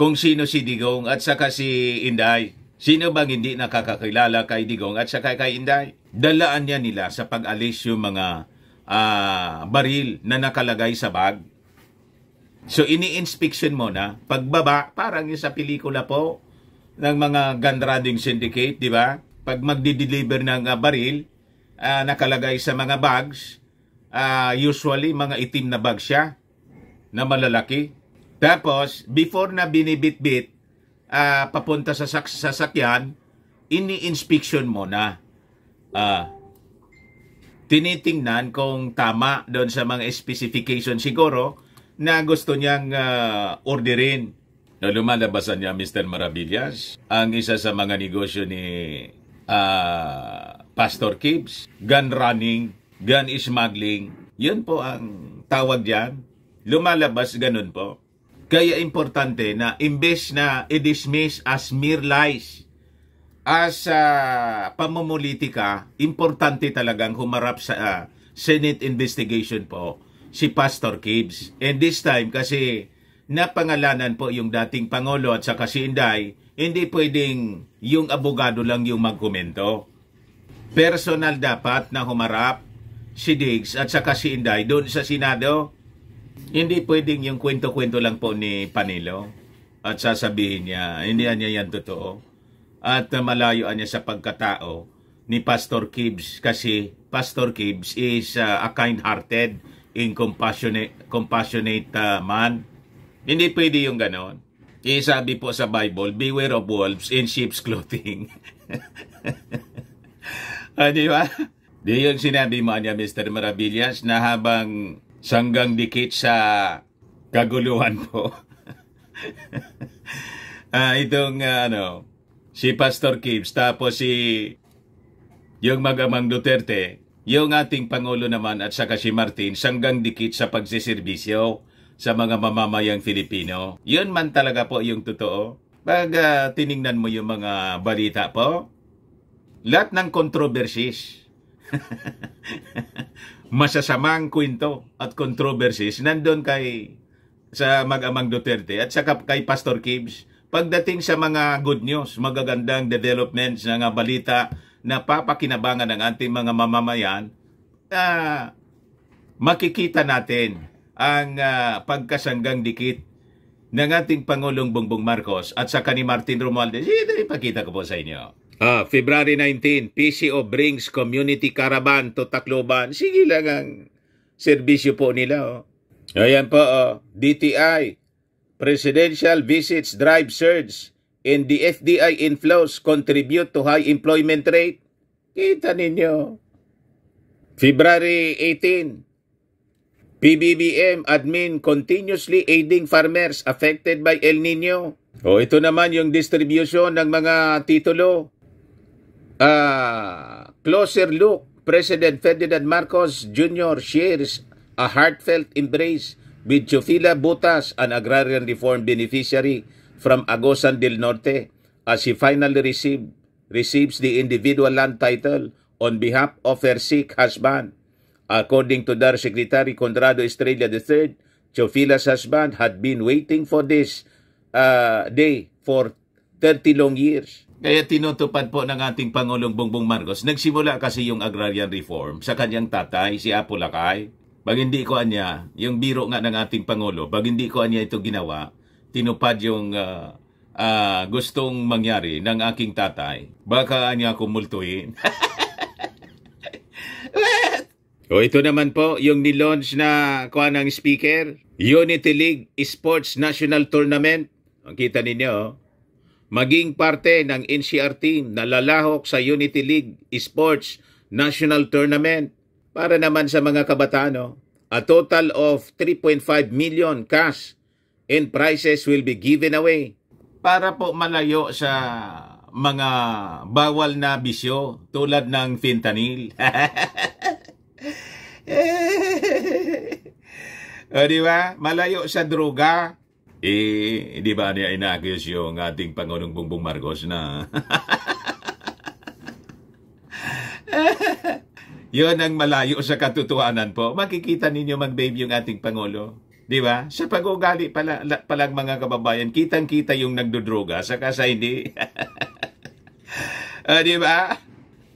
kung sino si Digong at saka si Inday. Sino bang hindi nakakakilala kay Digong at saka kay Inday? Dalaan niya nila sa pag-alis yung mga uh, baril na nakalagay sa bag. So, ini-inspection mo na. Pagbaba, parang yung sa pelikula po ng mga gun running syndicate, di ba? Pag magdi-deliver ng uh, baril, uh, nakalagay sa mga bags, uh, usually mga itim na bag siya na malalaki. Tapos, before na binibitbit, uh, papunta sa sak sasakyan, ini-inspection mo na. Uh, tinitingnan kung tama doon sa mga specification siguro na gusto niyang uh, orderin. No, lumalabasan niya Mr. Maravillas, ang isa sa mga negosyo ni uh, Pastor Kibbs, gun running, gun smuggling, yun po ang tawag diyan. Lumalabas ganun po. Kaya importante na imbes na i-dismiss as mere lies, as uh, pamumulitika, importante talagang humarap sa uh, Senate investigation po si Pastor Gibbs. And this time kasi napangalanan po yung dating Pangulo at saka si Inday, hindi pwedeng yung abogado lang yung magkomento. Personal dapat na humarap si Diggs at saka si Inday doon sa Senado. Hindi pwedeng yung kwento-kwento lang po ni Panilo at sasabihin niya, hindi niya yan totoo. At malayo niya sa pagkatao ni Pastor Kibbs kasi Pastor Kibbs is uh, a kind-hearted in compassionate, compassionate uh, man. Hindi pwede yung ganon. Isabi eh, po sa Bible, beware of wolves in sheep's clothing. ah, ba? Di yung sinabi mo niya, Mr. Maravillas, na habang sanggang dikit sa kaguluhan po. ah, itong uh, ano, si Pastor Kibbs, tapos si yung magamang Duterte, yung ating Pangulo naman at saka si Martin sanggang dikit sa pagsiservisyo sa mga mamamayang Filipino. Yun man talaga po yung totoo. Pag uh, tiningnan mo yung mga balita po, lahat ng controversies, masasamang kwento at controversies nandun kay sa mag-amang Duterte at saka kay Pastor Kibbs. Pagdating sa mga good news, magagandang developments, mga balita, napapakinabangan ng ating mga mamamayan, uh, makikita natin ang uh, pagkasanggang dikit ng ating Pangulong Bongbong Marcos at saka ni Martin Romualdez. Ito ipakita ko po sa inyo. Ah, February 19, PCO brings community caravan to Tacloban. Sige lang ang serbisyo po nila. Oh. Ayan po, oh. DTI, Presidential Visits Drive Surge and the FDI inflows contribute to high employment rate. Kita ninyo. February 18, PBBM admin continuously aiding farmers affected by El Nino. O oh, ito naman yung distribution ng mga titulo. Uh, closer look, President Ferdinand Marcos Jr. shares a heartfelt embrace with Chofila Butas, an agrarian reform beneficiary from Agosan del Norte as he finally received, receives the individual land title on behalf of her sick husband. According to their secretary, Conrado Estrella III, Chofila's husband had been waiting for this uh, day for 30 long years. Kaya tinutupad po ng ating Pangulong Bongbong Marcos, nagsimula kasi yung agrarian reform sa kanyang tatay, si Apo Lakay. Pag hindi ko niya, yung biro nga ng ating Pangulo, pag hindi ko niya ito ginawa, tinupad yung uh, uh, gustong mangyari ng aking tatay. Baka niya ako multuin. o ito naman po, yung nilaunch na kuha ng speaker, Unity League Sports National Tournament. Ang kita ninyo, oh. maging parte ng NCR team na lalahok sa Unity League Sports National Tournament para naman sa mga kabataan. No? Oh. A total of 3.5 million cash and prizes will be given away para po malayo sa mga bawal na bisyo tulad ng fentanyl. o di ba? Malayo sa droga. Eh, di ba niya inaccuse yung ating Pangulong Bongbong Marcos na Yon ang malayo sa katotohanan po. Makikita ninyo mag-babe yung ating Pangulo. Di ba? Sa pag-uugali pala, palang mga kababayan, kitang-kita yung nagdodroga, saka sa hindi. uh, di ba?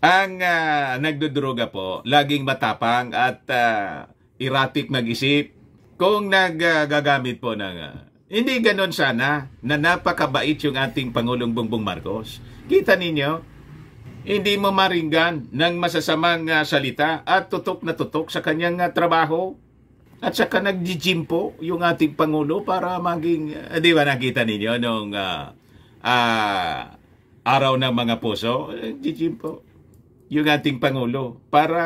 Ang uh, nagdodroga po, laging matapang at uh, erratic mag-isip. Kung nagagamit uh, po ng... Uh, hindi ganon sana na napakabait yung ating Pangulong Bongbong Marcos. Kita ninyo, hindi mo maringgan ng masasamang uh, salita at tutok na tutok sa kanyang uh, trabaho. At saka nag-gym po yung ating Pangulo para maging, uh, di ba nakita ninyo nung uh, uh, araw ng mga puso, eh, nag-gym po yung ating Pangulo para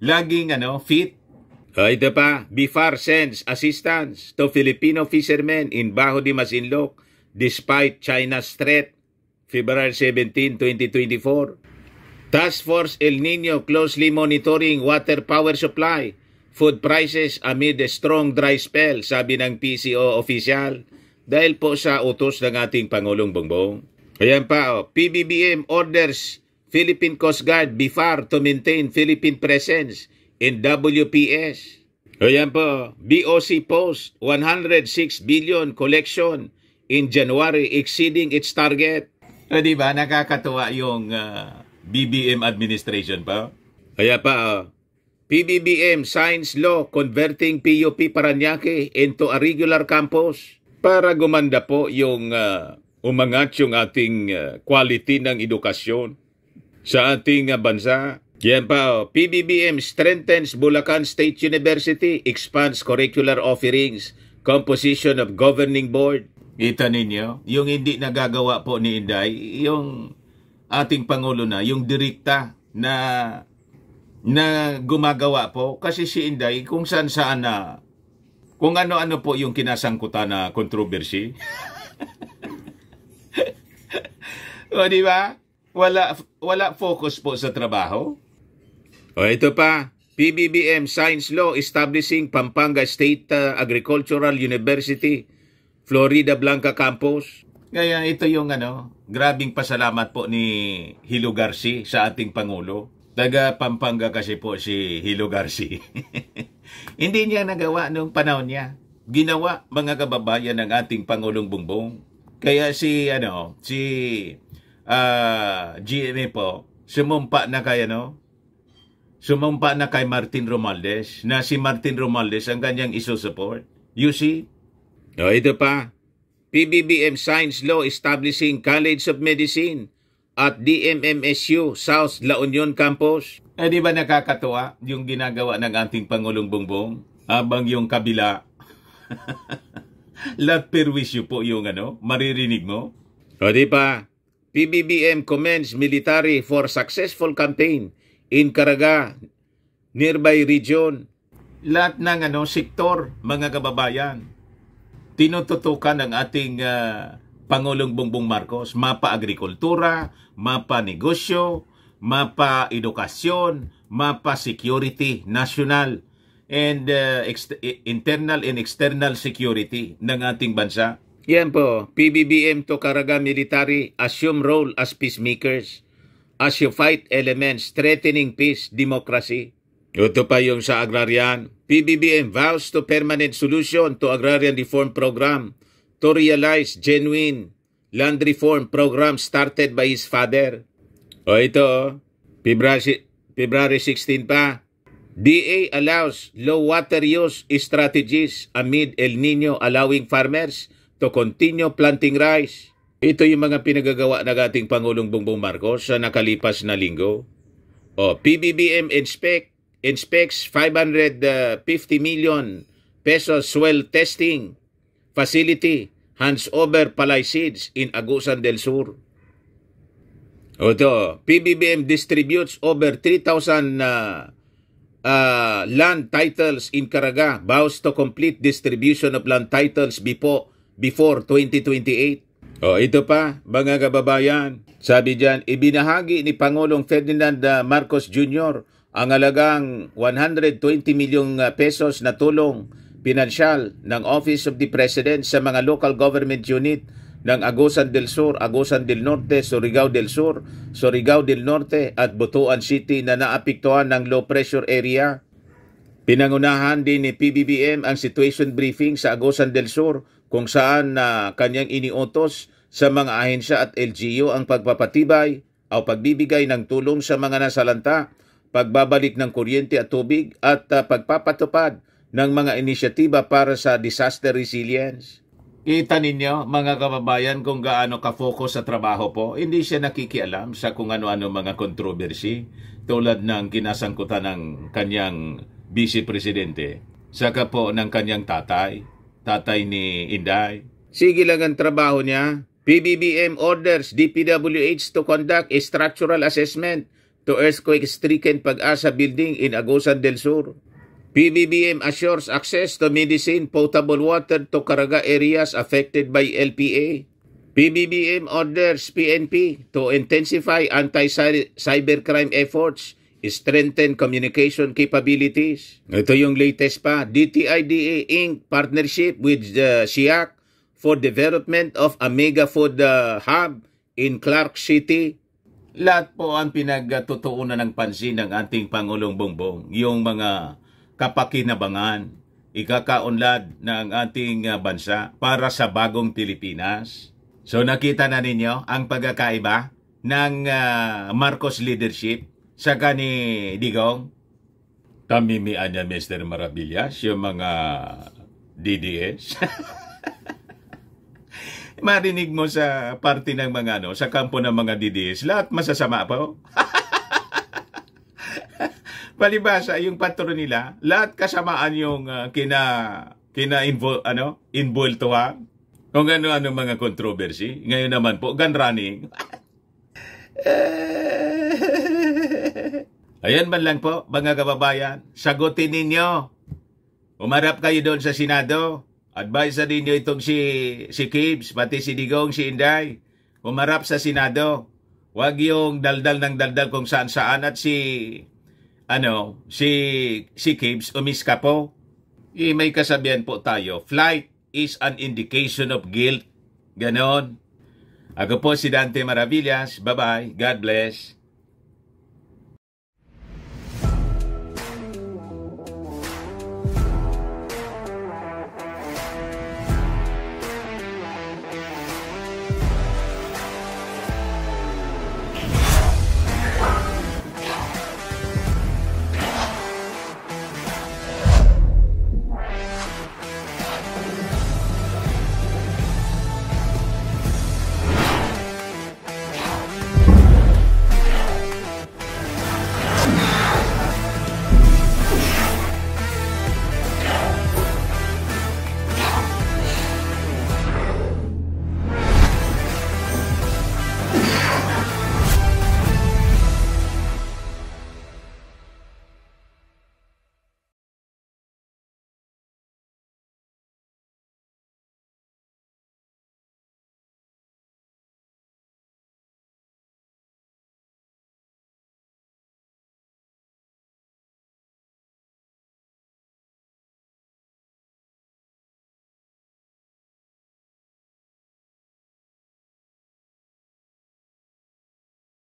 laging ano, fit. Ay, ah, ito pa, BIFAR sends assistance to Filipino fishermen in Baho de Masinloc despite China's threat, February 17, 2024. Task Force El Nino closely monitoring water power supply food prices amid a strong dry spell, sabi ng PCO official, dahil po sa utos ng ating Pangulong Bongbong. Ayan pa, oh, PBBM orders Philippine Coast Guard BIFAR to maintain Philippine presence in WPS. Ayan po, BOC post 106 billion collection in January exceeding its target. O eh, diba, nakakatuwa yung uh, ah, BBM administration pa. Kaya pa, oh, PBBM Science Law converting PUP Paranaque into a regular campus para gumanda po yung uh, umangat yung ating uh, quality ng edukasyon sa ating uh, bansa. Yan pa, oh. PBBM strengthens Bulacan State University, expands curricular offerings, composition of governing board. Kita ninyo, yung hindi nagagawa po ni Inday, yung ating Pangulo na, yung direkta na na gumagawa po kasi si Inday kung saan saan na kung ano-ano po yung kinasangkutan na controversy. o di ba? Wala wala focus po sa trabaho. O ito pa, PBBM Science Law establishing Pampanga State uh, Agricultural University, Florida Blanca campus. Kaya ito yung ano, grabing pasalamat po ni Hilo Garci sa ating pangulo. Taga Pampanga kasi po si Hilo Garci. Hindi niya nagawa noong panahon niya. Ginawa mga kababayan ng ating Pangulong Bongbong. Kaya si ano, si uh, ah, GMA po sumumpa na kay ano, sumumpa na kay Martin Romualdez na si Martin Romualdez ang kanyang isusupport. You see? O ito pa. PBBM Science Law Establishing College of Medicine at DMMSU South La Union Campus. Eh di ba nakakatuwa yung ginagawa ng ating Pangulong Bongbong habang yung kabila Love perwisyo po yung ano, maririnig mo. O di pa, PBBM commends military for successful campaign in Caraga, nearby region. Lahat ng ano, sektor, mga kababayan, tinututukan ng ating uh, Pangulong Bongbong Marcos, mapa agrikultura, mapa negosyo, mapa edukasyon, mapa security national and uh, internal and external security ng ating bansa. Yan po, PBBM to Karaga Military assume role as peacemakers as you fight elements threatening peace, democracy. Ito pa yung sa agrarian. PBBM vows to permanent solution to agrarian reform program to realize genuine land reform program started by his father. O ito, February, February 16 pa. DA allows low water use strategies amid El Nino allowing farmers to continue planting rice. Ito yung mga pinagagawa ng ating Pangulong Bongbong Marcos sa nakalipas na linggo. O, PBBM inspect, inspects 550 uh, million pesos swell testing facility hands over palay seeds in Agusan del Sur. O ito, PBBM distributes over 3,000 uh, uh, land titles in Caraga, vows to complete distribution of land titles before, before 2028. O ito pa, mga kababayan, sabi dyan, ibinahagi ni Pangulong Ferdinand uh, Marcos Jr. ang alagang 120 milyong uh, pesos na tulong pinansyal ng Office of the President sa mga local government unit ng Agusan del Sur, Agusan del Norte, Surigao del Sur, Surigao del Norte at Butuan City na naapektuhan ng low pressure area. Pinangunahan din ni PBBM ang situation briefing sa Agusan del Sur kung saan na kanyang iniutos sa mga ahensya at LGU ang pagpapatibay o pagbibigay ng tulong sa mga nasalanta, pagbabalik ng kuryente at tubig at uh, pagpapatupad ng mga inisyatiba para sa disaster resilience. Kita ninyo mga kababayan kung gaano ka-focus sa trabaho po, hindi siya nakikialam sa kung ano-ano mga controversy tulad ng kinasangkutan ng kanyang vice presidente, saka po ng kanyang tatay, tatay ni Inday. Sige lang ang trabaho niya. PBBM orders DPWH to conduct a structural assessment to earthquake-stricken Pag-asa building in Agusan del Sur. PBBM assures access to medicine, potable water to Caraga areas affected by LPA. PBBM orders PNP to intensify anti-cybercrime efforts, strengthen communication capabilities. Ito yung latest pa, DTIDA Inc. partnership with uh, SIAC for development of a mega food uh, hub in Clark City. Lahat po ang pinagtutuunan ng pansin ng ating Pangulong Bongbong, yung mga kapakinabangan, ikakaunlad na ang ating ah, bansa para sa bagong Pilipinas. So nakita na ninyo ang pagkakaiba ng ah, Marcos leadership sa kani Digong. Tamimian niya Mr. Maravillas yung mga DDS. Marinig mo sa party ng mga ano, sa kampo ng mga DDS, lahat masasama po. palibasa yung patron nila, lahat kasamaan yung uh, kina kina invo, ano, involto ha. Kung ano-ano mga controversy. Ngayon naman po, gun running. Ayan man lang po, mga kababayan, sagutin ninyo. Umarap kayo doon sa Senado. Advise ninyo itong si, si Kibs, pati si Digong, si Inday. Umarap sa Senado. Huwag yung daldal ng daldal kung saan-saan at si ano, si, si Kibbs ka po. I, eh, may kasabihan po tayo, flight is an indication of guilt. Ganon. Ako po si Dante Maravillas. Bye-bye. God bless.